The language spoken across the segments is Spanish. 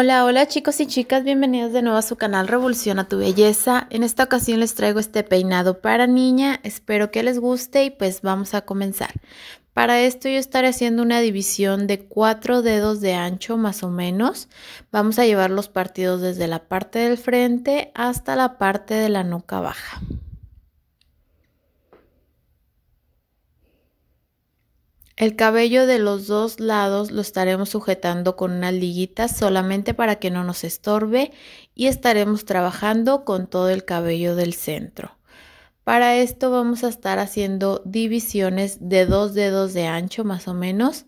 Hola, hola chicos y chicas, bienvenidos de nuevo a su canal Revolución a tu Belleza. En esta ocasión les traigo este peinado para niña, espero que les guste y pues vamos a comenzar. Para esto yo estaré haciendo una división de cuatro dedos de ancho más o menos. Vamos a llevar los partidos desde la parte del frente hasta la parte de la nuca baja. El cabello de los dos lados lo estaremos sujetando con una liguitas solamente para que no nos estorbe y estaremos trabajando con todo el cabello del centro. Para esto vamos a estar haciendo divisiones de dos dedos de ancho más o menos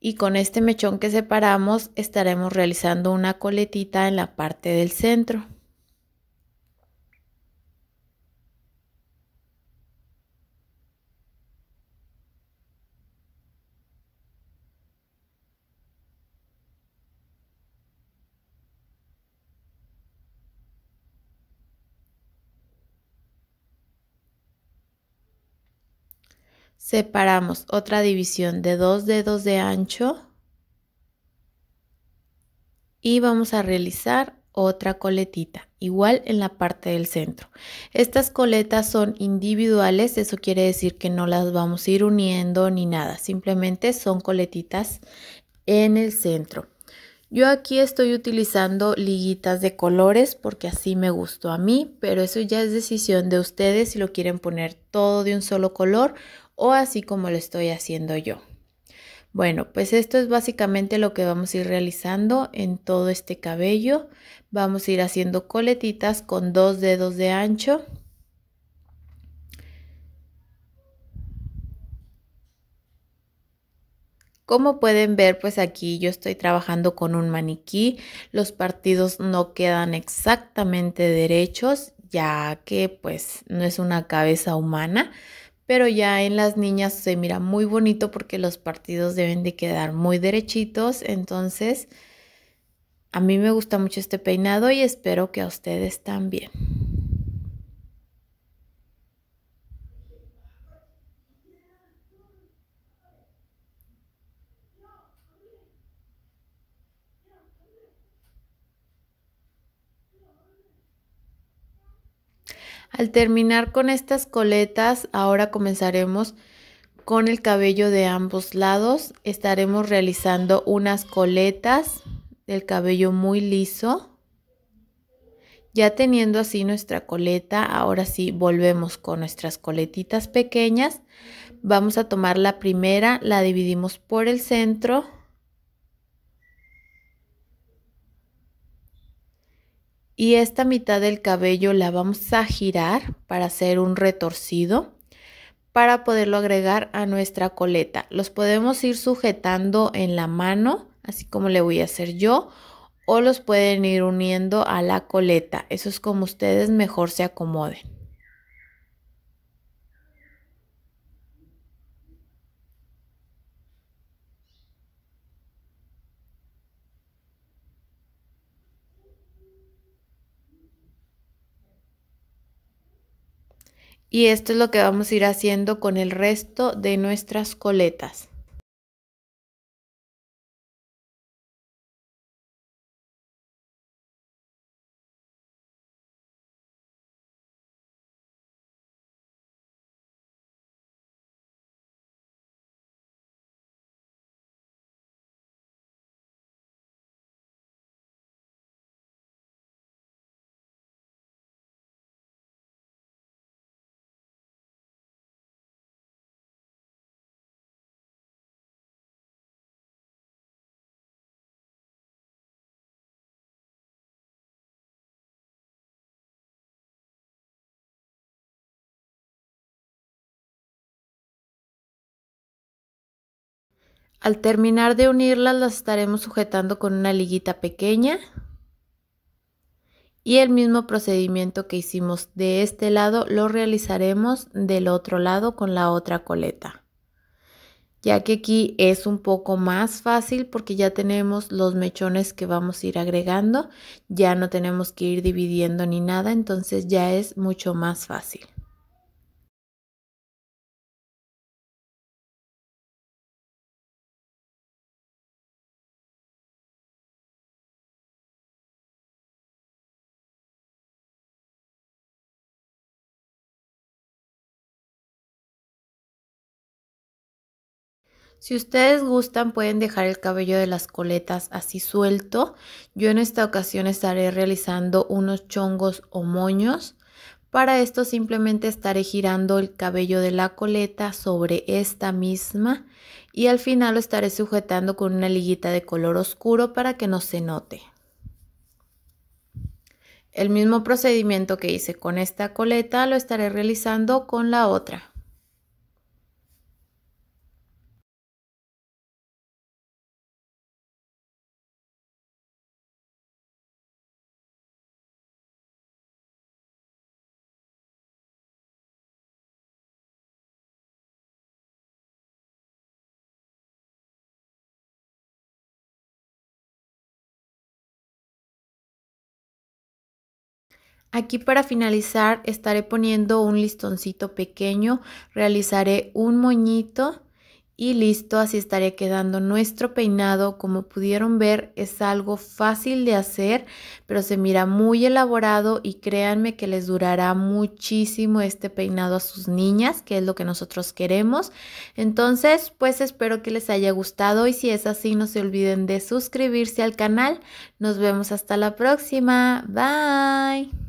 y con este mechón que separamos estaremos realizando una coletita en la parte del centro. separamos otra división de dos dedos de ancho y vamos a realizar otra coletita, igual en la parte del centro. Estas coletas son individuales, eso quiere decir que no las vamos a ir uniendo ni nada, simplemente son coletitas en el centro. Yo aquí estoy utilizando liguitas de colores porque así me gustó a mí, pero eso ya es decisión de ustedes si lo quieren poner todo de un solo color o así como lo estoy haciendo yo. Bueno, pues esto es básicamente lo que vamos a ir realizando en todo este cabello. Vamos a ir haciendo coletitas con dos dedos de ancho. Como pueden ver, pues aquí yo estoy trabajando con un maniquí. Los partidos no quedan exactamente derechos, ya que pues no es una cabeza humana pero ya en las niñas se mira muy bonito porque los partidos deben de quedar muy derechitos, entonces a mí me gusta mucho este peinado y espero que a ustedes también. Al terminar con estas coletas, ahora comenzaremos con el cabello de ambos lados. Estaremos realizando unas coletas del cabello muy liso. Ya teniendo así nuestra coleta, ahora sí volvemos con nuestras coletitas pequeñas. Vamos a tomar la primera, la dividimos por el centro y esta mitad del cabello la vamos a girar para hacer un retorcido para poderlo agregar a nuestra coleta. Los podemos ir sujetando en la mano, así como le voy a hacer yo, o los pueden ir uniendo a la coleta. Eso es como ustedes mejor se acomoden. Y esto es lo que vamos a ir haciendo con el resto de nuestras coletas. Al terminar de unirlas las estaremos sujetando con una liguita pequeña y el mismo procedimiento que hicimos de este lado lo realizaremos del otro lado con la otra coleta ya que aquí es un poco más fácil porque ya tenemos los mechones que vamos a ir agregando, ya no tenemos que ir dividiendo ni nada, entonces ya es mucho más fácil. Si ustedes gustan pueden dejar el cabello de las coletas así suelto. Yo en esta ocasión estaré realizando unos chongos o moños. Para esto simplemente estaré girando el cabello de la coleta sobre esta misma y al final lo estaré sujetando con una liguita de color oscuro para que no se note. El mismo procedimiento que hice con esta coleta lo estaré realizando con la otra. Aquí para finalizar estaré poniendo un listoncito pequeño, realizaré un moñito y listo, así estaré quedando nuestro peinado. Como pudieron ver, es algo fácil de hacer, pero se mira muy elaborado y créanme que les durará muchísimo este peinado a sus niñas, que es lo que nosotros queremos. Entonces, pues espero que les haya gustado y si es así, no se olviden de suscribirse al canal. Nos vemos hasta la próxima. Bye.